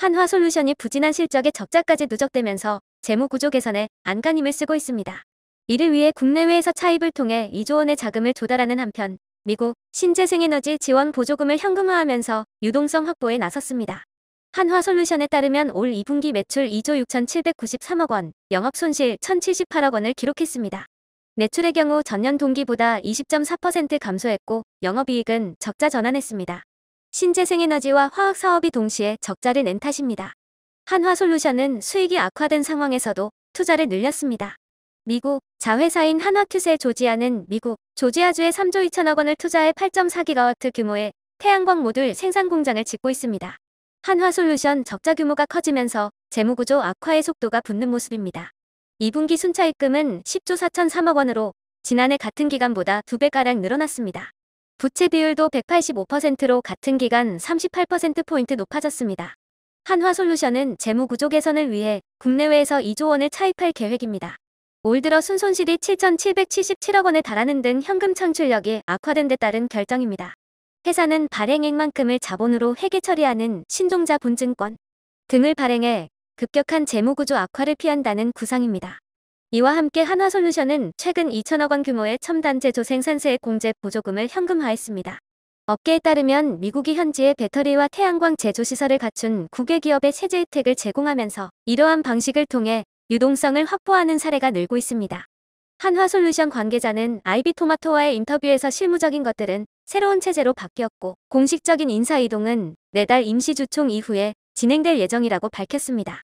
한화솔루션이 부진한 실적에 적자까지 누적되면서 재무구조 개선에 안간힘을 쓰고 있습니다. 이를 위해 국내외에서 차입을 통해 2조 원의 자금을 조달하는 한편 미국 신재생에너지 지원 보조금을 현금화하면서 유동성 확보에 나섰습니다. 한화솔루션에 따르면 올 2분기 매출 2조 6,793억 원, 영업손실 1,078억 원을 기록했습니다. 매출의 경우 전년 동기보다 20.4% 감소했고 영업이익은 적자 전환했습니다. 신재생에너지와 화학 사업이 동시에 적자를 낸 탓입니다. 한화솔루션은 수익이 악화된 상황에서도 투자를 늘렸습니다. 미국 자회사인 한화큐세 조지아는 미국 조지아주에 3조 2천억 원을 투자해 8.4기가와트 규모의 태양광 모듈 생산 공장을 짓고 있습니다. 한화솔루션 적자 규모가 커지면서 재무구조 악화의 속도가 붙는 모습입니다. 2분기 순차입금은 10조 4천 3억 원으로 지난해 같은 기간보다 2배가량 늘어났습니다. 부채 비율도 185%로 같은 기간 38%포인트 높아졌습니다. 한화솔루션은 재무구조 개선을 위해 국내외에서 2조 원을 차입할 계획입니다. 올 들어 순손실이 7,777억 원에 달하는 등 현금 창출력이 악화된 데 따른 결정입니다. 회사는 발행액만큼을 자본으로 회계 처리하는 신종자 분증권 등을 발행해 급격한 재무구조 악화를 피한다는 구상입니다. 이와 함께 하나솔루션은 최근 2천억 원 규모의 첨단 제조 생산세의 공제 보조금을 현금화했습니다. 업계에 따르면 미국이 현지의 배터리와 태양광 제조 시설을 갖춘 국외 기업의 세제 혜택을 제공하면서 이러한 방식을 통해 유동성을 확보하는 사례가 늘고 있습니다. 한화솔루션 관계자는 아이비토마토와의 인터뷰에서 실무적인 것들은 새로운 체제로 바뀌었고 공식적인 인사 이동은 내달 임시주총 이후에 진행될 예정이라고 밝혔습니다.